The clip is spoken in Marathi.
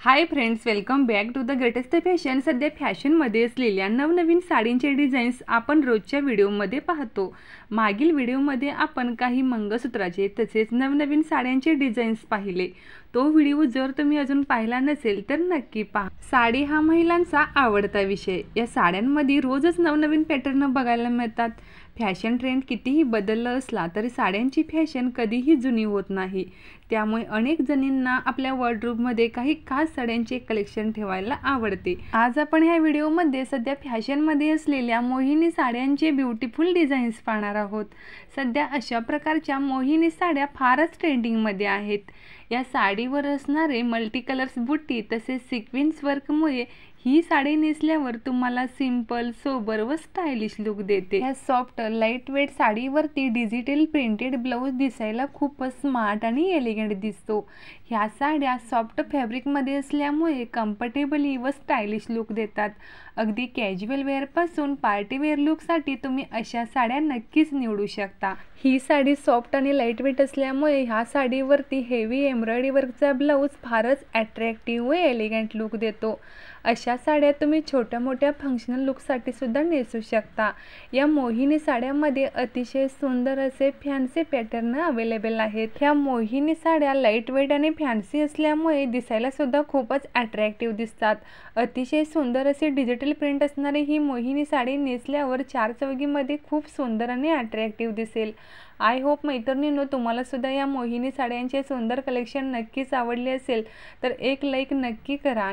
high friends welcome back to the greatest fashion सध्या फॅशनमध्ये असलेल्या नवनवीन साडींचे डिझाईन्स आपण रोजच्या व्हिडिओमध्ये पाहतो मागील व्हिडिओमध्ये आपण काही मंगळसूत्राचे तसेच नवनवीन साड्यांचे डिझाईन्स पाहिले तो व्हिडिओ जर तुम्ही अजून पाहिला नसेल तर नक्की पहा साडी हा महिलांचा आवडता विषय या साड्यांमध्ये रोजच नवनवीन पॅटर्न बघायला मिळतात फॅशन ट्रेंड कितीही बदलला असला तरी साड्यांची फॅशन कधीही जुनी होत नाही त्यामुळे अनेक जणींना आपल्या वॉर्ड्रूपमध्ये काही खास साड्यांचे कलेक्शन ठेवायला आवडते आज आपण ह्या व्हिडिओमध्ये सध्या फॅशनमध्ये असलेल्या मोहिनी साड्यांचे ब्युटिफुल डिझाईन्स पाहणार आहोत सध्या अशा प्रकारच्या मोहिनी साड्या फारच ट्रेंडिंगमध्ये आहेत या साडीवर असणारे मल्टी कलर्स बुट्टी तसेच सिक्वेन्स वर्कमुळे ही साडी नेसल्यावर तुम्हाला सिंपल सोबर व स्टायलिश लुक देते या सॉफ्ट लाईट वेट साडीवरती डिजिटल प्रिंटेड ब्लाऊज दिसायला खूपच स्मार्ट आणि एलिगंट दिसतो ह्या साड्या सॉफ्ट फॅब्रिकमध्ये असल्यामुळे कम्फर्टेबली व स्टायलिश लुक देतात अगदी कॅज्युअल वेअरपासून वेअर लुकसाठी तुम्ही अशा साड्या नक्कीच निवडू शकता ही साडी सॉफ्ट आणि लाईट वेट असल्यामुळे ह्या साडीवरती हेवी एम्ब्रॉयडरी वर्कचा ब्लाऊज फारच ॲट्रॅक्टिव्ह व एलिगंट लुक देतो अशा साड्या तुम्ही छोट्या मोठ्या फंक्शनल लुकसाठी सुद्धा नेसू शकता या मोहिनी साड्यामध्ये अतिशय सुंदर असे फॅन्सी पॅटर्न अवेलेबल आहेत ह्या मोहिनी साड्या लाईट वेट आणि फॅन्सी असल्यामुळे दिसायला सुद्धा खूपच अट्रॅक्टिव्ह दिसतात अतिशय सुंदर असे डिजिटल प्रिंट असणारी ही मोहिनी साडी नेसल्यावर चार चौघीमध्ये खूप सुंदर आणि अट्रॅक्टिव्ह दिसेल आय होप मैत्रिणींनो तुम्हालासुद्धा या मोहिनी साड्यांचे सुंदर कलेक्शन नक्कीच आवडले असेल तर एक लाईक नक्की करा